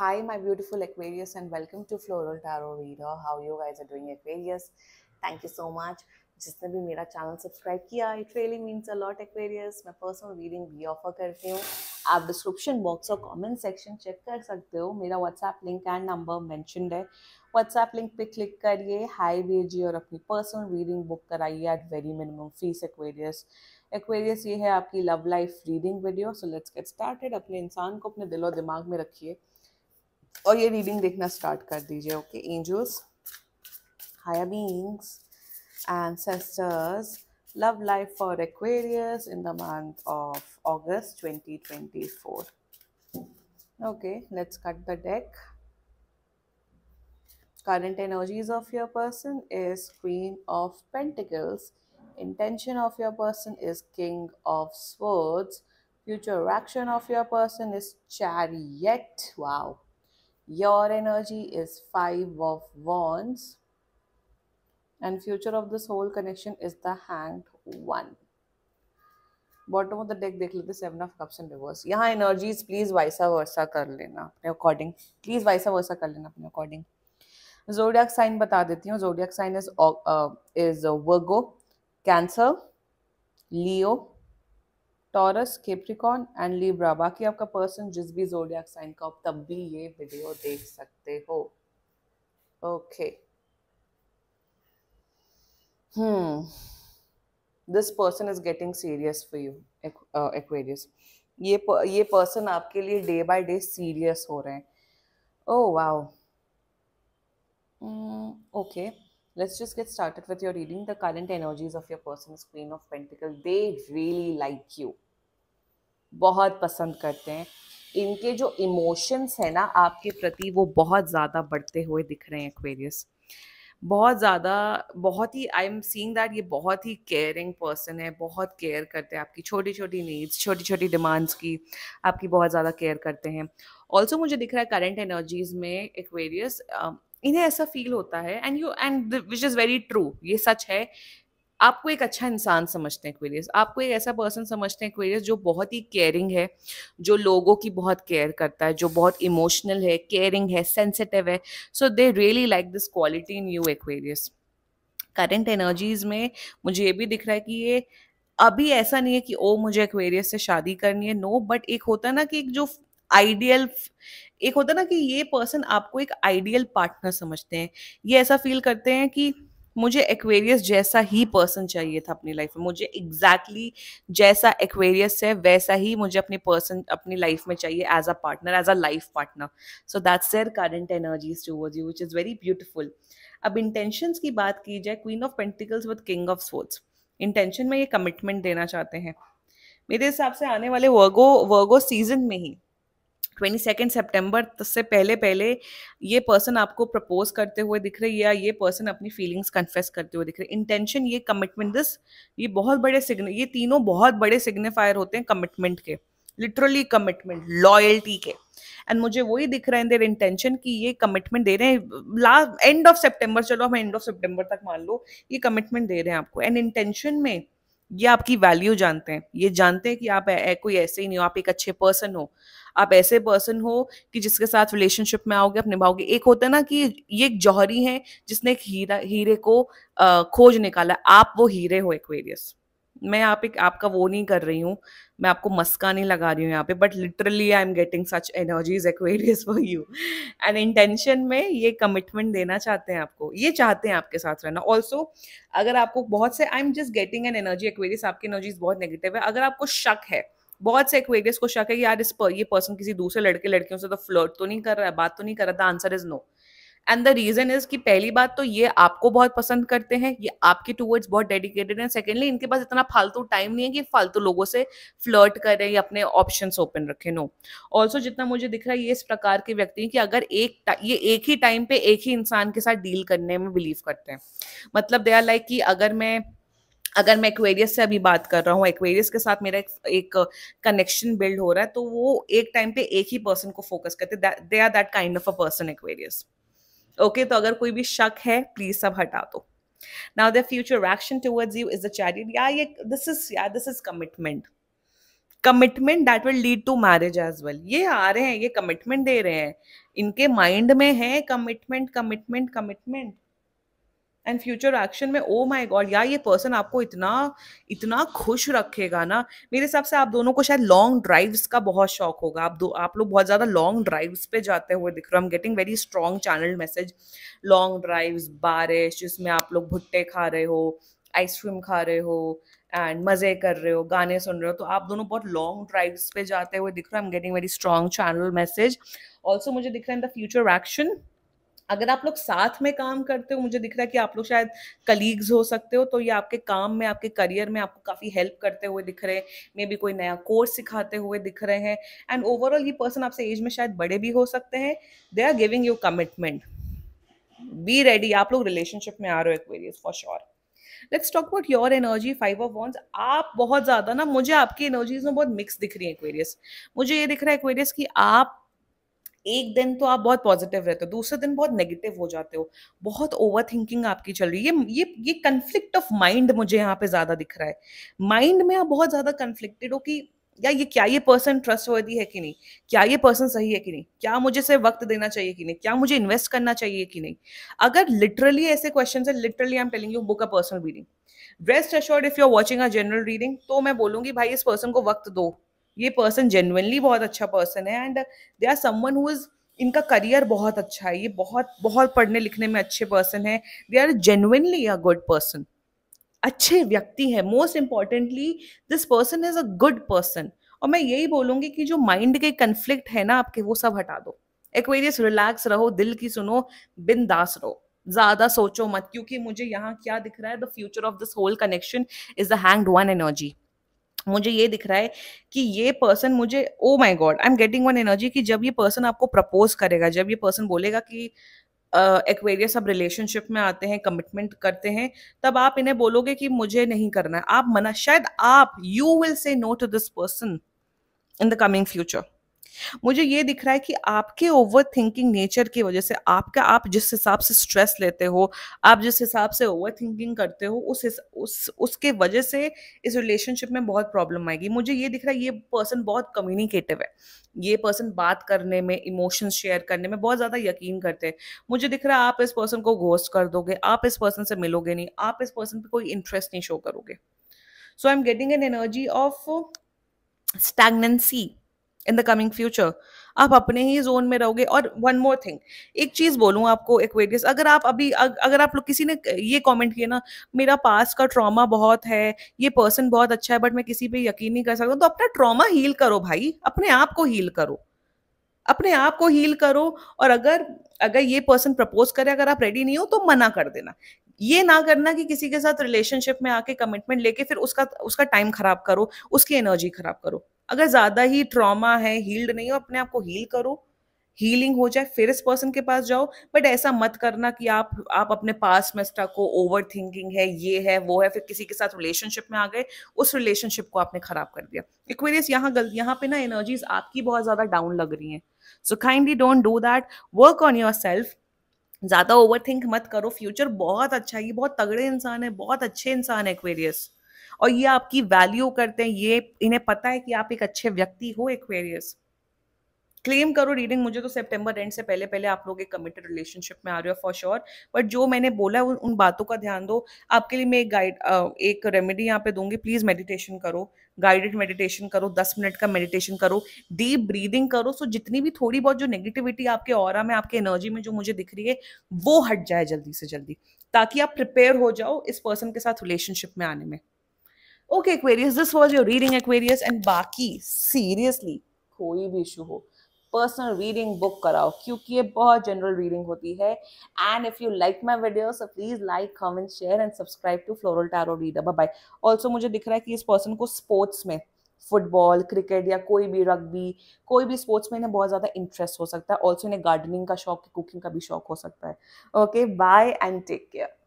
Hi, my beautiful Aquarius, and welcome to Floral Tarot Reader. How you guys are doing, Aquarius? Thank you so much. जिसने भी मेरा channel subscribe किया it really means a lot Aquarius मैं personal reading भी offer करती हूँ आप description box और कमेंट सेक्शन चेक कर सकते हो मेरा WhatsApp link and number mentioned है व्हाट्सएप लिंक पे क्लिक करिए हाई भेजिए और अपनी पर्सनल रीडिंग बुक कराइए at very minimum fees Aquarius Aquarius ये है आपकी love life reading video so let's get started अपने इंसान को अपने दिलो दिमाग में रखिए और ये रीडिंग देखना स्टार्ट कर दीजिए okay angels higher beings ancestors love life for Aquarius in the month of August 2024 okay let's cut the deck current energies of your person is queen of pentacles intention of your person is king of swords future action of your person is chariot wow Your energy is Five of Wands. And future of this whole connection is the Hanged One. Bottom of the deck देख लेते seven of cups and reverse यहाँ energies please vice versa कर लेना अपने according please vice versa कर लेना अपने according जोडियाक sign बता देती हूँ zodiac sign is is Virgo Cancer Leo Taurus Capricorn and Libra बाकी आपका पर्सन जिस भी जोडिया साइन का हो तब भी ये वीडियो देख सकते हो okay hmm this person is getting serious for you Aquarius ये ये पर्सन आपके लिए डे बाय डे सीरियस हो रहे हैं oh wow okay let's just get started with your reading. The current energies of your person is Queen of Pentacles, they really like you. बहुत पसंद करते हैं इनके जो इमोशंस हैं ना आपके प्रति वो बहुत ज़्यादा बढ़ते हुए दिख रहे हैं एक्वेरियस बहुत ज़्यादा बहुत ही आई एम सीइंग दैट ये बहुत ही केयरिंग पर्सन है बहुत केयर करते हैं आपकी छोटी छोटी नीड्स छोटी छोटी डिमांड्स की आपकी बहुत ज़्यादा केयर करते हैं ऑल्सो मुझे दिख रहा है करेंट एनर्जीज में एक्वेरियस इन्हें ऐसा फील होता है and you and which is very true ये सच है आपको एक अच्छा इंसान समझते हैं क्वेरियस आपको एक ऐसा पर्सन समझते हैं क्वेरियस जो बहुत ही केयरिंग है जो लोगों की बहुत केयर करता है जो बहुत इमोशनल है केयरिंग है सेंसिटिव है so they really like this quality in you Aquarius current energies में मुझे ये भी दिख रहा है कि ये अभी ऐसा नहीं है कि ओ मुझे एक्वेरियस से शादी करनी है नो no, बट एक होता ना कि एक जो आइडियल एक होता ना कि ये पर्सन आपको एक आइडियल पार्टनर समझते हैं ये ऐसा फील करते हैं कि मुझे एक्वेरियस जैसा ही पर्सन चाहिए था अपनी लाइफ में मुझे एग्जैक्टली exactly जैसा एक्वेरियस है वैसा ही मुझे अपने पर्सन अपनी लाइफ में चाहिए as a partner as a life partner so that's their current energies towards you which is very beautiful अब इंटेंशंस की बात की जाए queen of pentacles with king of sports intention में ये कमिटमेंट देना चाहते हैं मेरे हिसाब से आने वाले वर्गो वर्गो सीजन में ही ट्वेंटी सेकेंड सेप्टेम्बर से पहले पहले ये पर्सन आपको प्रपोज करते हुए दिख रहे हैं या ये पर्सन अपनी फीलिंग्स कन्फेस करते हुए दिख रहे इंटेंशन ये कमिटमेंट दिस ये बहुत बड़े सिग्न ये तीनों बहुत बड़े सिग्निफायर होते हैं कमिटमेंट के लिटरली कमिटमेंट लॉयल्टी के एंड मुझे वही दिख रहा है देर इंटेंशन की ये कमिटमेंट दे रहे हैं लास्ट एंड ऑफ सेप्टेम्बर चलो हम एंड ऑफ सेप्टेम्बर तक मान लो ये कमिटमेंट दे रहे हैं आपको एंड इंटेंशन में ये आपकी वैल्यू जानते हैं ये जानते हैं कि आप ए, कोई ऐसे ही नहीं हो आप एक अच्छे पर्सन हो आप ऐसे पर्सन हो कि जिसके साथ रिलेशनशिप में आओगे आप निभाओगे एक होता है ना कि ये एक जौहरी है जिसने एक हीरा हीरे को आ, खोज निकाला आप वो हीरे हो एक्वेरियस मैं यहाँ पे आपका वो नहीं कर रही हूँ मैं आपको मस्का नहीं लगा रही हूँ यहाँ पे but literally I am getting such energies Aquarius for you and intention में ये कमिटमेंट देना चाहते हैं आपको ये चाहते हैं आपके साथ रहना ऑल्सो अगर आपको बहुत से I am just getting an energy Aquarius आपकी एनर्जीज बहुत नेगेटिव है अगर आपको शक है बहुत से एक्वेरियस को शक है कि यार इस पर ये पर्सन किसी दूसरे लड़के लड़कियों से तो फ्लर्ट तो नहीं कर रहा है बात तो नहीं कर रहा था answer is no no. And the reason is कि पहली बात तो ये आपको बहुत पसंद करते हैं ये आपके टूवर्ड्स बहुत डेडिकेटेड हैं सेकेंडली इनके पास इतना फालतू टाइम नहीं है कि फालतू लोगों से फ्लर्ट करें या अपने ऑप्शन ओपन रखें नो ऑल्सो जितना मुझे दिख रहा है ये इस प्रकार के व्यक्ति हैं कि अगर एक ये एक ही टाइम पे एक ही इंसान के साथ डील करने में बिलीव करते हैं मतलब दे आर लाइक कि अगर मैं अगर मैं एक्वेरियस से अभी बात कर रहा हूँ एक्वेरियस के साथ मेरा एक कनेक्शन बिल्ड हो रहा है तो वो एक टाइम पे एक ही पर्सन को फोकस करते they are that kind of a person Aquarius okay तो अगर कोई भी शक है प्लीज सब हटा दो now the future action towards you is the charity या ये दिस इज या this is commitment commitment that will lead to marriage as well ये आ रहे हैं ये कमिटमेंट दे रहे हैं इनके माइंड में है commitment commitment commitment and future action में ओ माई गॉड यार ये पर्सन आपको इतना इतना खुश रखेगा ना मेरे हिसाब से आप दोनों को शायद लॉन्ग ड्राइव्स का बहुत शौक होगा आप दो आप लोग बहुत ज़्यादा लॉन्ग ड्राइव्स पे जाते हुए दिख रहे हो am getting very strong channel message long drives बारिश जिसमें आप लोग भुट्टे खा रहे हो आइसक्रीम खा रहे हो एंड मज़े कर रहे हो गाने सुन रहे हो तो आप दोनों बहुत लॉन्ग ड्राइव्स पे जाते हुए दिख रहे हो am getting very strong channel message also मुझे दिख रहा है इन द फ्यूचर एक्शन अगर आप लोग साथ में काम करते हो मुझे दिख रहा है कि आप लोग शायद कलीग्स हो सकते हो तो ये आपके काम में आपके करियर में आपको काफ़ी हेल्प करते हुए दिख रहे हैं मे बी कोई नया कोर्स सिखाते हुए दिख रहे हैं एंड ओवरऑल ये पर्सन आपसे एज में शायद बड़े भी हो सकते हैं they are giving you commitment be ready आप लोग रिलेशनशिप में आ रहे हो Aquarius for sure let's talk about your energy five of wands आप बहुत ज्यादा ना मुझे आपकी एनर्जीज में बहुत मिक्स दिख रही है एक्वेरियस मुझे ये दिख रहा है एक्वेरियस कि आप एक दिन तो आप बहुत पॉजिटिव रहते हो दूसरे दिन बहुत नेगेटिव हो जाते हो बहुत ओवर थिंकिंग आपकी चल रही है ये ये ये कन्फ्लिक्ट ऑफ माइंड मुझे यहाँ पे ज्यादा दिख रहा है माइंड में आप बहुत ज्यादा कन्फ्लिक्टेड हो कि या ये क्या ये पर्सन ट्रस्ट वर्दी है कि नहीं क्या ये पर्सन सही है कि नहीं क्या मुझे से वक्त देना चाहिए कि नहीं क्या मुझे इन्वेस्ट करना चाहिए कि नहीं अगर लिटरली ऐसे क्वेश्चन है literally I am telling you book a personal reading rest assured if you are watching a general reading तो मैं बोलूंगी भाई इस पर्सन को वक्त दो ये पर्सन जेनुअनली बहुत अच्छा पर्सन है and they are someone who is इनका करियर बहुत अच्छा है ये बहुत बहुत पढ़ने लिखने में अच्छे पर्सन है they are genuinely a good person अच्छे व्यक्ति है most importantly this person is a good person और मैं यही बोलूँगी कि जो माइंड के कन्फ्लिक्ट है ना आपके वो सब हटा दो एक्वेरियस रिलैक्स रहो दिल की सुनो बिंदास रहो ज्यादा सोचो मत क्योंकि मुझे यहाँ क्या दिख रहा है the future of this whole connection is the hanged one energy मुझे ये दिख रहा है कि ये पर्सन मुझे oh my god I am getting one energy कि जब ये पर्सन आपको प्रपोज करेगा जब ये पर्सन बोलेगा कि एक्वेरियस uh, अब रिलेशनशिप में आते हैं कमिटमेंट करते हैं तब आप इन्हें बोलोगे कि मुझे नहीं करना है आप मना शायद आप you will say no to this person in the coming future मुझे ये दिख रहा है कि आपके ओवर थिंकिंग नेचर की वजह से आपका आप जिस हिसाब से स्ट्रेस लेते हो आप जिस हिसाब से ओवर थिंकिंग करते हो उस उस उसके वजह से इस रिलेशनशिप में बहुत प्रॉब्लम आएगी मुझे ये दिख रहा है ये पर्सन बहुत कम्युनिकेटिव है ये पर्सन बात करने में इमोशंस शेयर करने में बहुत ज़्यादा यकीन करते हैं मुझे दिख रहा है आप इस पर्सन को घोस्ट कर दोगे आप इस पर्सन से मिलोगे नहीं आप इस पर्सन पर कोई इंटरेस्ट नहीं शो करोगे so I am getting an energy of stagnancy in the coming future आप अपने ही जोन में रहोगे और वन मोर थिंग एक चीज बोलूँ आपको एक्वेरियस अगर आप अभी अग, अगर आप लोग किसी ने ये कमेंट किया ना मेरा पास का ट्रॉमा बहुत है ये पर्सन बहुत अच्छा है बट मैं किसी पे यकीन नहीं कर सकता तो अपना ट्रॉमा हील करो भाई अपने आप को हील करो अपने आप को हील करो और अगर अगर ये पर्सन प्रपोज करे अगर आप रेडी नहीं हो तो मना कर देना ये ना करना कि किसी के साथ रिलेशनशिप में आके कमिटमेंट लेके फिर उसका उसका टाइम खराब करो उसकी एनर्जी खराब करो अगर ज़्यादा ही ट्रॉमा है हील्ड नहीं हो अपने आप को हील करो हीलिंग हो जाए फिर इस पर्सन के पास जाओ बट ऐसा मत करना कि आप आप अपने पास में स्टक हो ओवर थिंकिंग है ये है वो है फिर किसी के साथ रिलेशनशिप में आ गए उस रिलेशनशिप को आपने खराब कर दिया इक्वेरियस यहाँ गलत यहाँ पे ना एनर्जीज आपकी बहुत ज़्यादा डाउन लग रही हैं so kindly don't do that work on your सेल्फ ज़्यादा ओवर थिंक मत करो फ्यूचर बहुत अच्छा है ये बहुत तगड़े इंसान है बहुत अच्छे इंसान है इक्वेरियस और ये आपकी वैल्यू करते हैं ये इन्हें पता है कि आप एक अच्छे व्यक्ति हो एक्वेरियस क्लेम करो रीडिंग मुझे तो सितंबर एंड से पहले पहले आप लोग एक कमिटेड रिलेशनशिप में आ रहे हो फॉर श्योर बट जो मैंने बोला है उन, उन बातों का ध्यान दो आपके लिए मैं एक गाइड एक रेमेडी यहाँ पे दूंगी प्लीज मेडिटेशन करो गाइडेड मेडिटेशन करो दस मिनट का मेडिटेशन करो डीप ब्रीदिंग करो सो जितनी भी थोड़ी बहुत जो नेगेटिविटी आपके और में आपके एनर्जी में जो मुझे दिख रही है वो हट जाए जल्दी से जल्दी ताकि आप प्रिपेयर हो जाओ इस पर्सन के साथ रिलेशनशिप में आने में okay Aquarius this was your reading Aquarius and बाकी सीरियसली कोई भी इशू हो पर्सनल रीडिंग बुक कराओ क्योंकि ये बहुत जनरल रीडिंग होती है and if you like my video so please like comment share and subscribe to floral tarot reader bye bye also मुझे दिख रहा है कि इस पर्सन को स्पोर्ट्स में फुटबॉल क्रिकेट या कोई भी रग्बी कोई भी स्पोर्ट्स में इन्हें बहुत ज़्यादा इंटरेस्ट हो सकता है ऑल्सो इन्हें गार्डनिंग का शौक कुकिंग का भी शौक हो सकता है okay bye and take care